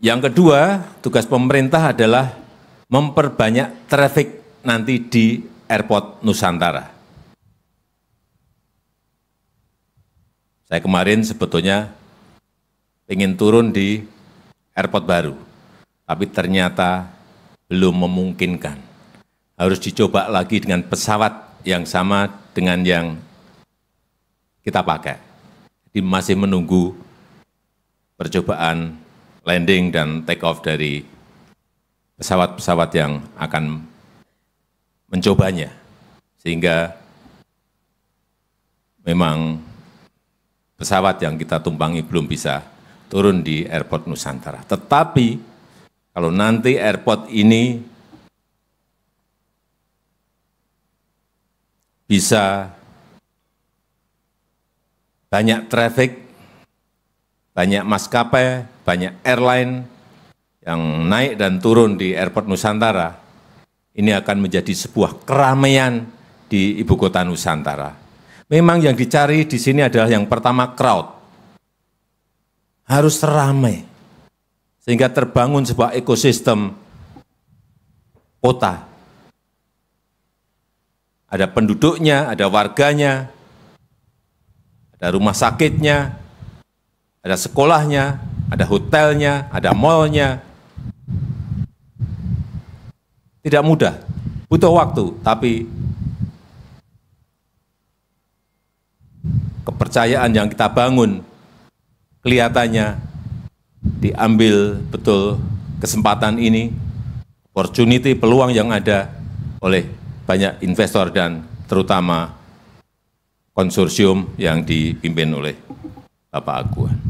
Yang kedua, tugas pemerintah adalah memperbanyak traffic nanti di airport Nusantara. Saya kemarin sebetulnya ingin turun di airport baru, tapi ternyata belum memungkinkan. Harus dicoba lagi dengan pesawat yang sama dengan yang kita pakai. Jadi masih menunggu percobaan landing dan take off dari pesawat-pesawat yang akan mencobanya. Sehingga memang pesawat yang kita tumpangi belum bisa turun di airport Nusantara. Tetapi kalau nanti airport ini bisa banyak traffic banyak maskapai, banyak airline yang naik dan turun di airport Nusantara. Ini akan menjadi sebuah keramaian di ibu kota Nusantara. Memang yang dicari di sini adalah yang pertama crowd. Harus ramai. Sehingga terbangun sebuah ekosistem kota. Ada penduduknya, ada warganya, ada rumah sakitnya, ada sekolahnya, ada hotelnya, ada malnya. Tidak mudah, butuh waktu, tapi kepercayaan yang kita bangun kelihatannya diambil betul kesempatan ini, opportunity, peluang yang ada oleh banyak investor dan terutama konsorsium yang dipimpin oleh Bapak Aguan.